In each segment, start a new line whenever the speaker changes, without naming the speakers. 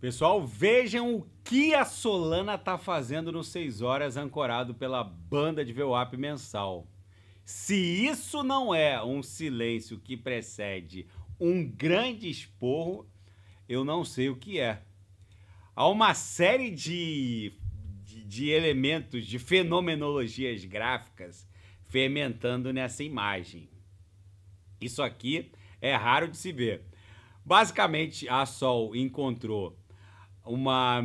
Pessoal, vejam o que a Solana tá fazendo no 6 horas ancorado pela banda de VWAP mensal. Se isso não é um silêncio que precede um grande esporro, eu não sei o que é. Há uma série de, de, de elementos, de fenomenologias gráficas fermentando nessa imagem. Isso aqui é raro de se ver. Basicamente, a Sol encontrou uma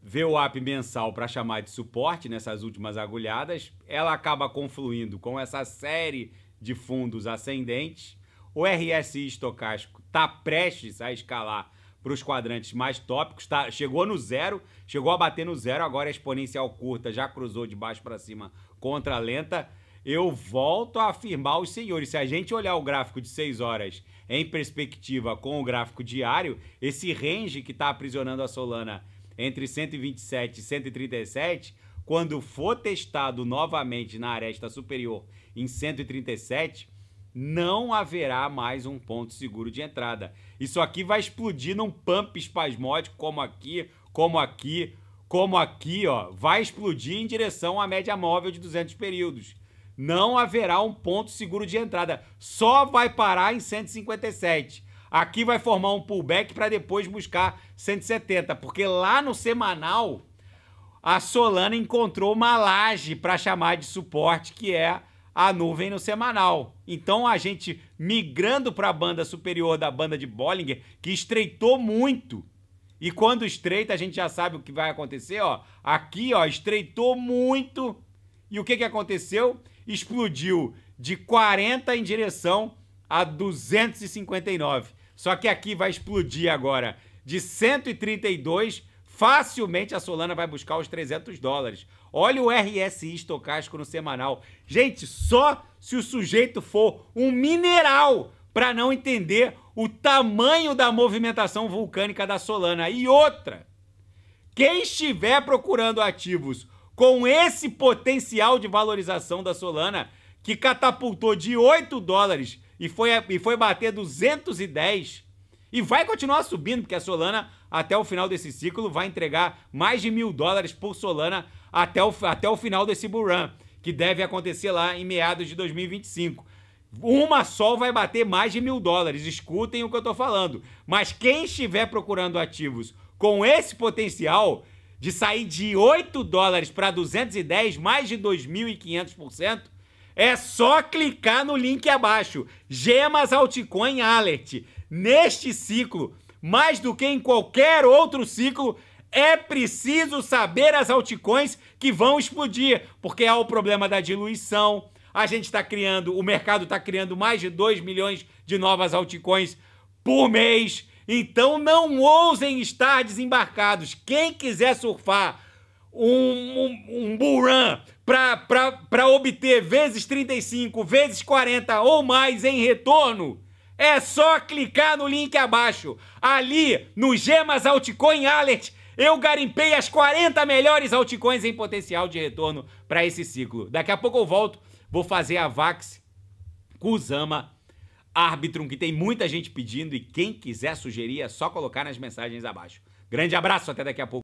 VWAP mensal para chamar de suporte nessas últimas agulhadas, ela acaba confluindo com essa série de fundos ascendentes. O RSI estocástico está prestes a escalar para os quadrantes mais tópicos, tá? chegou no zero, chegou a bater no zero, agora a exponencial curta já cruzou de baixo para cima contra a lenta eu volto a afirmar os senhores. Se a gente olhar o gráfico de 6 horas em perspectiva com o gráfico diário, esse range que está aprisionando a Solana entre 127 e 137, quando for testado novamente na aresta superior em 137, não haverá mais um ponto seguro de entrada. Isso aqui vai explodir num pump espasmódico, como aqui, como aqui, como aqui, ó. Vai explodir em direção à média móvel de 200 períodos não haverá um ponto seguro de entrada. Só vai parar em 157. Aqui vai formar um pullback para depois buscar 170, porque lá no semanal a Solana encontrou uma laje para chamar de suporte, que é a nuvem no semanal. Então a gente migrando para a banda superior da banda de Bollinger, que estreitou muito. E quando estreita, a gente já sabe o que vai acontecer, ó. Aqui, ó, estreitou muito. E o que que aconteceu? explodiu de 40 em direção a 259. Só que aqui vai explodir agora de 132. Facilmente a Solana vai buscar os 300 dólares. Olha o RSI estocástico no semanal. Gente, só se o sujeito for um mineral para não entender o tamanho da movimentação vulcânica da Solana. E outra, quem estiver procurando ativos com esse potencial de valorização da Solana, que catapultou de 8 dólares e foi, e foi bater 210, e vai continuar subindo, porque a Solana, até o final desse ciclo, vai entregar mais de mil dólares por Solana até o, até o final desse Buran, que deve acontecer lá em meados de 2025. Uma sol vai bater mais de mil dólares. Escutem o que eu estou falando. Mas quem estiver procurando ativos com esse potencial de sair de 8 dólares para 210, mais de 2.500%, é só clicar no link abaixo. Gemas Altcoin Alert. Neste ciclo, mais do que em qualquer outro ciclo, é preciso saber as altcoins que vão explodir, porque há o problema da diluição. A gente está criando, o mercado está criando mais de 2 milhões de novas altcoins por mês. Então não ousem estar desembarcados. Quem quiser surfar um, um, um buran para obter vezes 35, vezes 40 ou mais em retorno, é só clicar no link abaixo. Ali, no Gemas Altcoin Alert, eu garimpei as 40 melhores altcoins em potencial de retorno para esse ciclo. Daqui a pouco eu volto, vou fazer a Vax, Kusama. Arbitrum, que tem muita gente pedindo e quem quiser sugerir é só colocar nas mensagens abaixo. Grande abraço, até daqui a pouco.